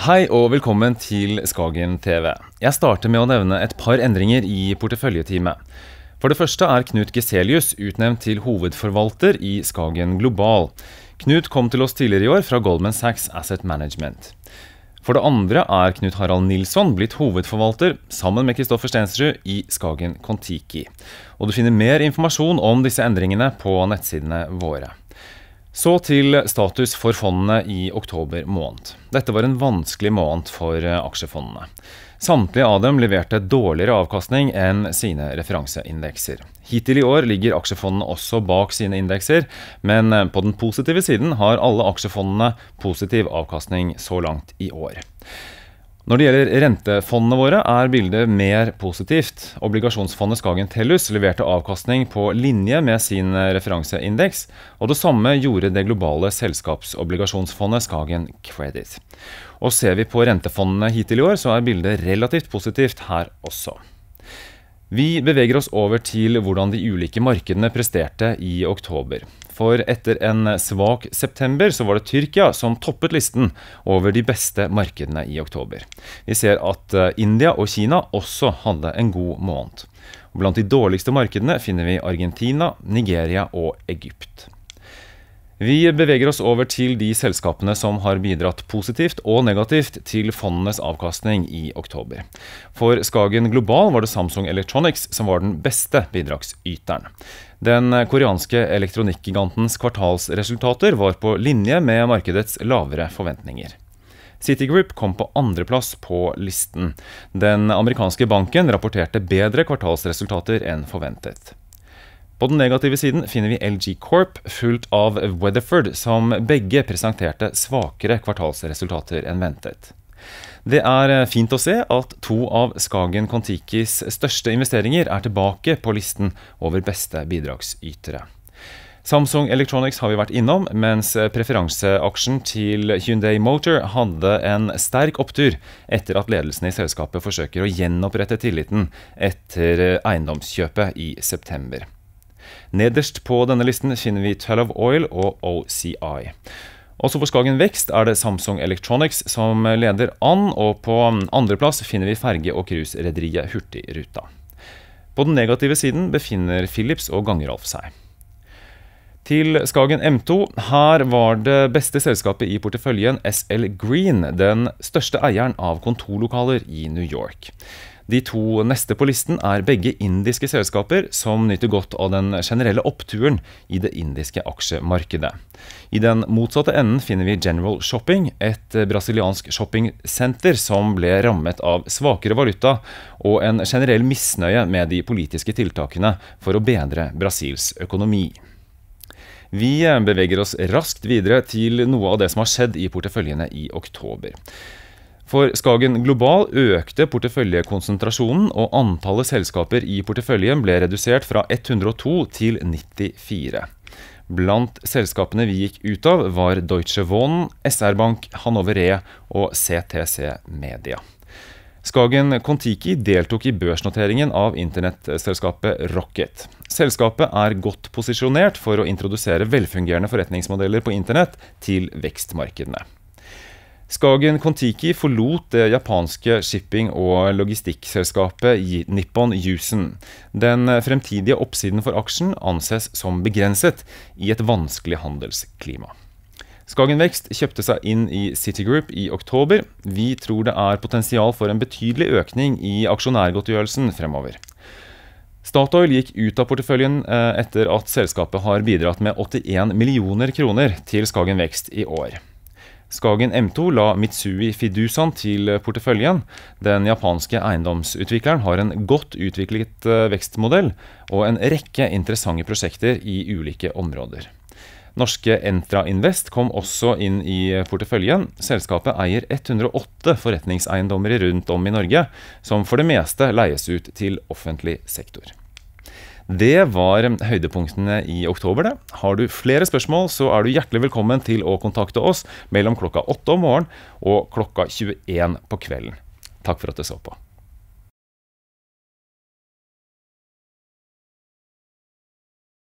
Hei og velkommen til Skagen TV. Jeg starter med å nevne et par endringer i porteføljeteamet. For det første er Knut Geselius utnevnt til hovedforvalter i Skagen Global. Knut kom til oss tidligere i år fra Goldman Sachs Asset Management. For det andre er Knut Harald Nilsson blitt hovedforvalter sammen med Kristoffer Stensrud i Skagen Kon-Tiki. Og du finner mer informasjon om disse endringene på nettsidene våre. Så til status for fondene i oktober måned. Dette var en vanskelig måned for eh, aksjefondene. Samtlige av dem leverte dårligere avkastning enn sine referanseindekser. Hittil i år ligger aksjefondene også bak sine indekser, men eh, på den positive siden har alle aksjefondene positiv avkastning så langt i år. Når det gjelder rentefondene våre, er bildet mer positivt. Obligasjonsfondet Skagen Tellus leverte avkastning på linje med sin referanseindeks, og det samme gjorde det globale selskapsobligasjonsfondet Skagen Credit. Og ser vi på rentefondene hittil i år, så er bildet relativt positivt her også. Vi beveger oss over til hvordan de ulike markedene presterte i oktober. For etter en svak september så var det Tyrkia som toppet listen over de beste markedene i oktober. Vi ser at eh, India og Kina også hadde en god måned. Blant de dårligste markedene finner vi Argentina, Nigeria og Egypt. Vi beveger oss over til de selskapene som har bidratt positivt og negativt til fondenes avkastning i oktober. For Skagen Global var det Samsung Electronics som var den beste bidragsyteren. Den koreanske elektronikkgigantens kvartalsresultater var på linje med markedets lavere forventninger. Citigroup kom på andreplass på listen. Den amerikanske banken rapporterte bedre kvartalsresultater enn forventet. På den negative siden finner vi LG Corp, fulgt av Weatherford, som begge presenterte svakere kvartalsresultater enn ventet. Det er eh, fint å se at to av Skagen Kon-Tikis største investeringer er tilbake på listen over beste bidragsytere. Samsung Electronics har vi vært innom, mens eh, preferanseaksjen til Hyundai Motor hadde en sterk opptur etter at ledelsen i selskapet forsøker å gjenopprette tilliten etter eh, eiendomskjøpet i september. Nederst på denne listen finner vi Tell of Oil og OCI. Også for Skagen Vekst er det Samsung Electronics som leder an, og på andreplass finner vi ferge- og cruiserederiet Hurtigruta. På den negative siden befinner Philips og Gangeralf seg. Til Skagen M2. Her var det beste selskapet i porteføljen SL Green, den største eieren av kontorlokaler i New York. De to neste på listen er begge indiske selskaper som nyter godt av den generelle oppturen i det indiske aksjemarkedet. I den motsatte enden finner vi General Shopping, et brasiliansk shoppingsenter som ble rammet av svakere valuta og en generell misnøye med de politiske tiltakene for å bedre Brasils økonomi. Vi beveger oss raskt videre til noe av det som har skjedd i porteføljene i oktober. For Skagen Global økte porteføljekonsentrasjonen, og antallet selskaper i porteføljen ble redusert fra 102 til 94. Blant selskapene vi gikk ut av, var Deutsche Wohnen, SR Bank, Hanover Re og CTC Media. Skagen Kon-Tiki deltok i børsnoteringen av internettselskapet Rocket. Selskapet er godt posisjonert for å introdusere velfungerende forretningsmodeller på internett til vekstmarkedene. Skagen Kon-Tiki forlot det japanske shipping- og logistikkselskapet Nippon Yusen. Den eh, fremtidige oppsiden for aksjen anses som begrenset i et vanskelig handelsklima. Skagen Vekst kjøpte seg inn i City Group i oktober. Vi tror det er potensial for en betydelig økning i aksjonærgodtgjørelsen fremover. Statoil gikk ut av porteføljen eh, etter at selskapet har bidratt med 81 millioner kroner til Skagen Vekst i år. Skagen M2 la Mitsui Fidusan til porteføljen. Den japanske eiendomsutvikleren har en godt utviklet eh, vekstmodell og en rekke interessante prosjekter i ulike områder. Norske Entra Invest kom også inn i porteføljen. Selskapet eier 108 forretningseiendommer rundt om i Norge, som for det meste leies ut til offentlig sektor. Det var høydepunktene i oktober, det. Har du flere spørsmål, så er du hjertelig velkommen til å kontakte oss mellom klokka 8 om morgenen og klokka 21 på kvelden. Takk for at du så på.